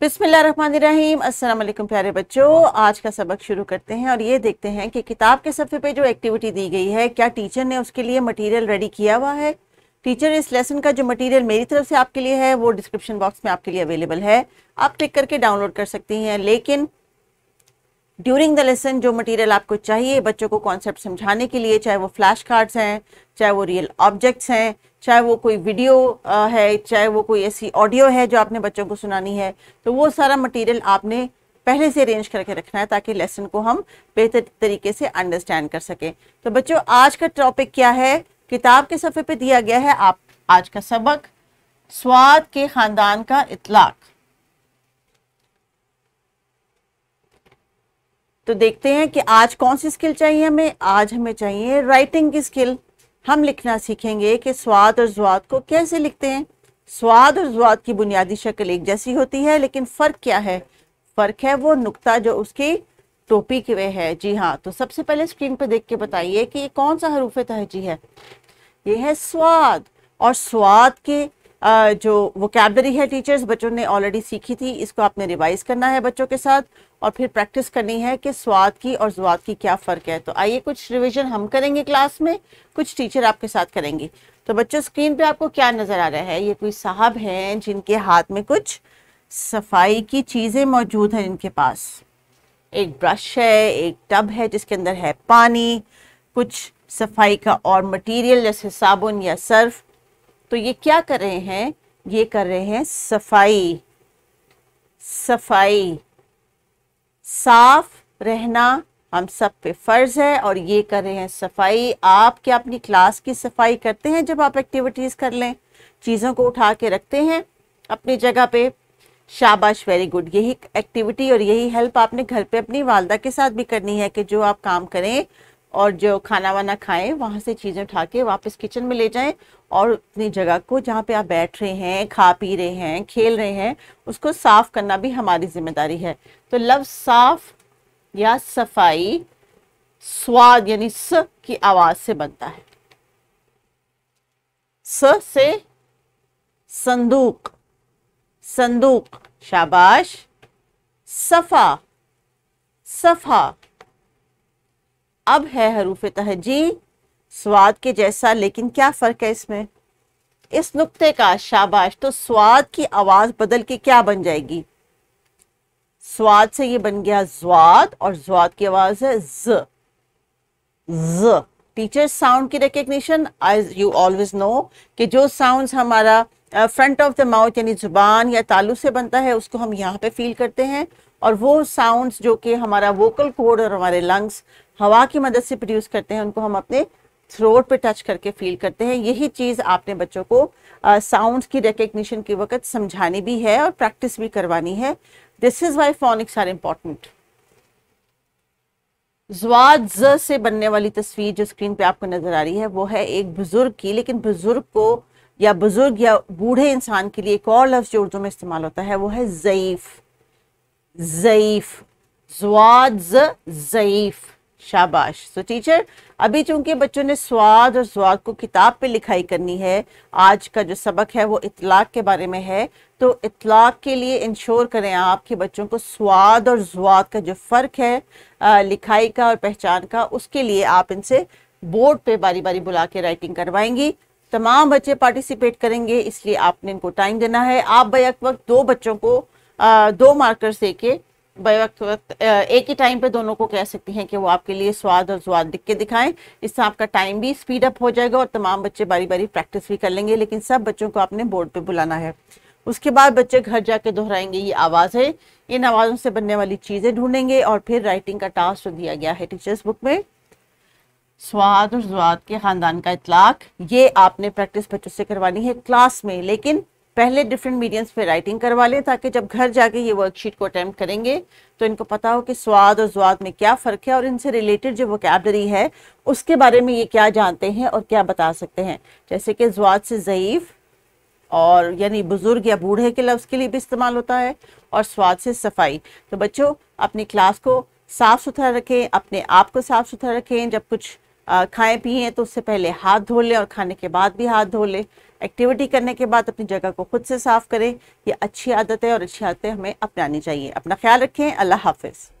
बिसमीम असलम प्यारे बच्चों आज का सबक शुरू करते हैं और ये देखते हैं कि किताब के सफ़े पे जो एक्टिविटी दी गई है क्या टीचर ने उसके लिए मटेरियल रेडी किया हुआ है टीचर इस लेसन का जो मटेरियल मेरी तरफ से आपके लिए है वो डिस्क्रिप्शन बॉक्स में आपके लिए अवेलेबल है आप क्लिक करके डाउनलोड कर सकती हैं लेकिन ड्यूरिंग द लेसन जो मटीरियल आपको चाहिए बच्चों को कॉन्सेप्ट समझाने के लिए चाहे वो फ्लैश कार्ड्स हैं चाहे वो रियल ऑब्जेक्ट्स हैं चाहे वो कोई वीडियो है चाहे वो कोई ऐसी ऑडियो है जो आपने बच्चों को सुनानी है तो वो सारा मटेरियल आपने पहले से अरेंज करके रखना है ताकि लेसन को हम बेहतर तरीके से अंडरस्टैंड कर सकें तो बच्चों आज का टॉपिक क्या है किताब के सफ़े पे दिया गया है आप आज का सबक स्वाद के ख़ानदान का इतलाक तो देखते हैं कि आज कौन सी स्किल चाहिए हमें आज हमें चाहिए राइटिंग की स्किल हम लिखना सीखेंगे कि स्वाद और जुआत को कैसे लिखते हैं स्वाद और जुआत की बुनियादी शक्ल एक जैसी होती है लेकिन फ़र्क क्या है फ़र्क है वो नुकता जो उसकी टोपी के वे है जी हाँ तो सबसे पहले स्क्रीन पर देख के बताइए कि ये कौन सा हरूफ तहजी है ये है स्वाद और स्वाद के जो वोकेबलरी है टीचर्स बच्चों ने ऑलरेडी सीखी थी इसको आपने रिवाइज करना है बच्चों के साथ और फिर प्रैक्टिस करनी है कि स्वाद की और जवाद की क्या फ़र्क है तो आइए कुछ रिविजन हम करेंगे क्लास में कुछ टीचर आपके साथ करेंगे तो बच्चों स्क्रीन पे आपको क्या नज़र आ रहा है ये कोई साहब हैं जिनके हाथ में कुछ सफाई की चीज़ें मौजूद हैं इनके पास एक ब्रश है एक टब है जिसके अंदर है पानी कुछ सफाई का और मटेरियल जैसे साबुन या सर्फ़ तो ये क्या कर रहे हैं ये कर रहे हैं सफाई सफाई साफ रहना हम सब पे फ़र्ज़ है और ये कर रहे हैं सफाई आप क्या अपनी क्लास की सफाई करते हैं जब आप एक्टिविटीज़ कर लें चीज़ों को उठा के रखते हैं अपनी जगह पे शाबाश वेरी गुड यही एक्टिविटी और यही हेल्प आपने घर पे अपनी वालदा के साथ भी करनी है कि जो आप काम करें और जो खाना वाना खाएं वहाँ से चीज़ें उठा के वापस किचन में ले जाएं और अपनी जगह को जहाँ पे आप बैठ रहे हैं खा पी रहे हैं खेल रहे हैं उसको साफ़ करना भी हमारी जिम्मेदारी है तो लव साफ या सफाई स्वाद यानी स की आवाज़ से बनता है स से संदूक संदूक शाबाश सफा सफा अब है हरूफ तहजी स्वाद के जैसा लेकिन क्या फ़र्क है इसमें इस नुक्ते का शाबाश तो स्वाद की आवाज़ बदल के क्या बन जाएगी स्वाद से ये बन गया ज्वाद और ज्वाद की आवाज़ है ज ज टीचर साउंड की recognition as you always know कि जो साउंड हमारा फ्रंट ऑफ द माउथ यानी जुबान या तालू से बनता है उसको हम यहाँ पे फील करते हैं और वो साउंड्स जो कि हमारा वोकल कोड और हमारे लंग्स हवा की मदद से प्रोड्यूस करते हैं उनको हम अपने थ्रोट पे टच करके फील करते हैं यही चीज़ आपने बच्चों को साउंड की रिकग्निशन के वक्त समझानी भी है और प्रैक्टिस भी करवानी है this is why phonics are important ज से बनने वाली तस्वीर जो स्क्रीन पे आपको नजर आ रही है वो है एक बुजुर्ग की लेकिन बुजुर्ग को या बुजुर्ग या बूढ़े इंसान के लिए एक और लफ्ज जो उर्दू में इस्तेमाल होता है वो है जयीफ जयीफ जवाज जयीफ शाबाश सो टीचर अभी चूंकि बच्चों ने स्वाद और स्वाद को किताब पे लिखाई करनी है आज का जो सबक है वो इतलाक के बारे में है तो इतलाक के लिए इंश्योर करें आप कि बच्चों को स्वाद और स्वाद का जो फ़र्क है आ, लिखाई का और पहचान का उसके लिए आप इनसे बोर्ड पे बारी बारी बुला के राइटिंग करवाएंगी तमाम बच्चे पार्टिसिपेट करेंगे इसलिए आपने इनको टाइम देना है आप बैक वक्त दो बच्चों को आ, दो मार्कर दे के वक्त वक्त एक ही टाइम पे दोनों को कह सकती हैं कि वो आपके लिए स्वाद और स्वाद दिख के दिखाएं इससे आपका टाइम भी स्पीड अप हो जाएगा और तमाम बच्चे बारी बारी प्रैक्टिस भी कर लेंगे लेकिन सब बच्चों को आपने बोर्ड पे बुलाना है उसके बाद बच्चे घर जाके दोहराएंगे ये आवाज़ है इन आवाज़ों से बनने वाली चीज़ें ढूंढेंगे और फिर राइटिंग का टास्क दिया गया है टीचर्स बुक में स्वाद और स्वाद के ख़ानदान का इतलाक ये आपने प्रैक्टिस बच्चों से करवानी है क्लास में लेकिन पहले डिफरेंट मीडियम्स पे राइटिंग करवा लें ताकि जब घर जाके ये वर्कशीट को अटैम्प्ट करेंगे तो इनको पता हो कि स्वाद और स्वाद में क्या फ़र्क है और इनसे रिलेटेड जो वोकेबलरी है उसके बारे में ये क्या जानते हैं और क्या बता सकते हैं जैसे कि स्वाद से ज़यीफ़ और यानी बुज़ुर्ग या बूढ़े के लफ्ज़ के लिए भी इस्तेमाल होता है और स्वाद से सफाई तो बच्चों अपनी क्लास को साफ़ सुथरा रखें अपने आप को साफ़ सुथरा रखें जब कुछ खाएं पिए तो उससे पहले हाथ धो लें और खाने के बाद भी हाथ धो लें एक्टिविटी करने के बाद अपनी जगह को खुद से साफ़ करें ये अच्छी आदतें और अच्छी आदतें हमें अपनानी चाहिए अपना ख्याल रखें अल्लाह हाफिज़